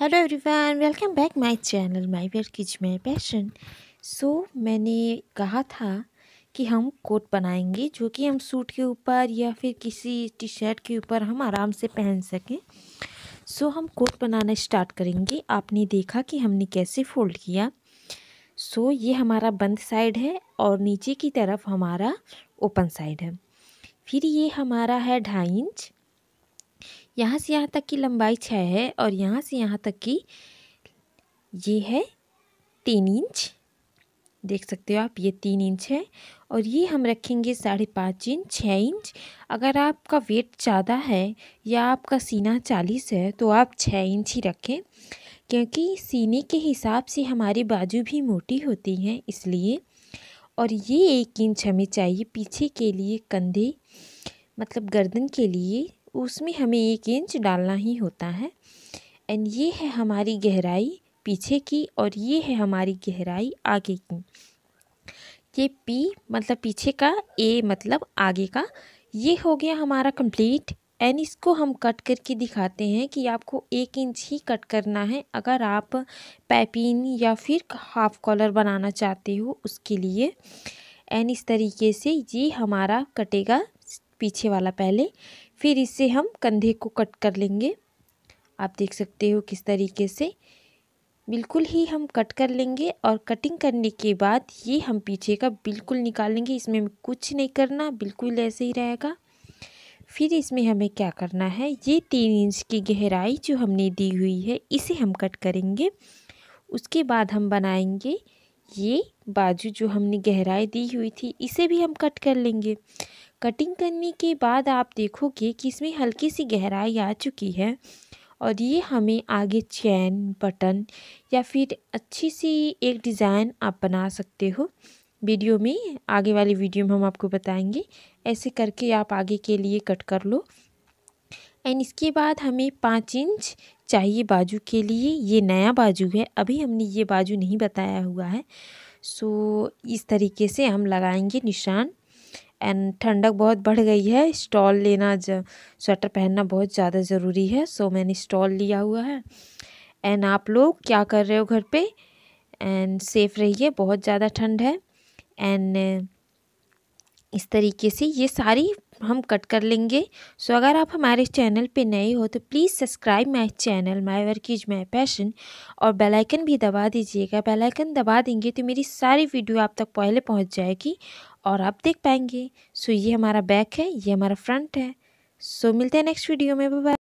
hello everyone welcome back my channel my wear किच में passion so मैंने कहा था कि हम कोट बनाएंगे जो कि हम सूट के ऊपर या फिर किसी टी शर्ट के ऊपर हम आराम से पहन सकें सो so, हम कोट बनाना स्टार्ट करेंगे आपने देखा कि हमने कैसे फोल्ड किया सो so, ये हमारा बंद साइड है और नीचे की तरफ हमारा ओपन साइड है फिर ये हमारा है ढाई इंच यहाँ से यहाँ तक की लंबाई छः है और यहाँ से यहाँ तक की ये है तीन इंच देख सकते हो आप ये तीन इंच है और ये हम रखेंगे साढ़े पाँच इंच छः इंच अगर आपका वेट ज़्यादा है या आपका सीना चालीस है तो आप छः इंच ही रखें क्योंकि सीने के हिसाब से हमारी बाजू भी मोटी होती हैं इसलिए और ये एक इंच हमें चाहिए पीछे के लिए कंधे मतलब गर्दन के लिए उसमें हमें एक इंच डालना ही होता है एंड ये है हमारी गहराई पीछे की और ये है हमारी गहराई आगे की ये पी मतलब पीछे का ए मतलब आगे का ये हो गया हमारा कंप्लीट एंड इसको हम कट करके दिखाते हैं कि आपको एक इंच ही कट करना है अगर आप पैपिन या फिर हाफ कॉलर बनाना चाहते हो उसके लिए एंड इस तरीके से ये हमारा कटेगा पीछे वाला पहले फिर इसे हम कंधे को कट कर लेंगे आप देख सकते हो किस तरीके से बिल्कुल ही हम कट कर लेंगे और कटिंग करने के बाद ये हम पीछे का बिल्कुल निकाल लेंगे इसमें कुछ नहीं करना बिल्कुल ऐसे ही रहेगा फिर इसमें हमें क्या करना है ये तीन इंच की गहराई जो हमने दी हुई है इसे हम कट करेंगे उसके बाद हम बनाएंगे ये बाजू जो हमने गहराई दी हुई थी इसे भी हम कट कर लेंगे कटिंग करने के बाद आप देखोगे कि इसमें हल्की सी गहराई आ चुकी है और ये हमें आगे चैन बटन या फिर अच्छी सी एक डिज़ाइन आप बना सकते हो वीडियो में आगे वाली वीडियो में हम आपको बताएंगे ऐसे करके आप आगे के लिए कट कर लो एंड इसके बाद हमें पाँच इंच चाहिए बाजू के लिए ये नया बाजू है अभी हमने ये बाजू नहीं बताया हुआ है सो इस तरीके से हम लगाएंगे निशान एंड ठंडक बहुत बढ़ गई है स्टॉल लेना स्वेटर पहनना बहुत ज़्यादा ज़रूरी है सो मैंने स्टॉल लिया हुआ है एंड आप लोग क्या कर रहे हो घर पे एंड सेफ रहिए बहुत ज़्यादा ठंड है एंड इस तरीके से ये सारी हम कट कर लेंगे सो अगर आप हमारे चैनल पे नए हो तो please subscribe my channel my work is my passion और बेल आइकन भी दबा दीजिएगा बेल आइकन दबा देंगे तो मेरी सारी वीडियो आप तक पहले पहुंच जाएगी और आप देख पाएंगे सो ये हमारा बैक है ये हमारा फ्रंट है सो मिलते हैं नेक्स्ट वीडियो में बाय